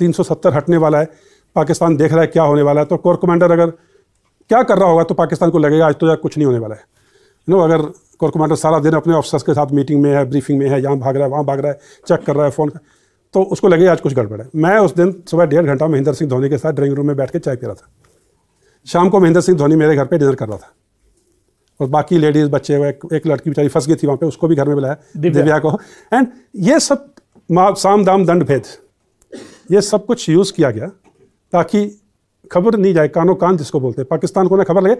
370 हटने वाला है पाकिस्तान देख रहा है क्या होने वाला है तो कोर कमांडर अगर क्या कर रहा होगा तो पाकिस्तान को लगेगा आज तो यार कुछ नहीं होने वाला है नो अगर कोर कमांडर सारा दिन अपने ऑफिसर्स के साथ मीटिंग में है ब्रीफिंग में है यहाँ भाग रहा है वहाँ भाग रहा है चेक कर रहा है फ़ोन तो उसको लगेगा आज कुछ गड़बड़ है मैं उस दिन सुबह डेढ़ घंटा महेंद्र सिंह धोनी के साथ ड्राइंग रूम में बैठ के चाय पी रहा था शाम को महेंद्र सिंह धोनी मेरे घर पर डिनर कर रहा था और बाकी लेडीज़ बच्चे हुए एक लड़की बेचारी फंस गई थी वहाँ पे उसको भी घर में बुलाया दिव्या को एंड ये सब माँ साम दाम दंड भेद ये सब कुछ यूज़ किया गया ताकि खबर नहीं जाए कानो कान जिसको बोलते हैं पाकिस्तान को ना खबर लगे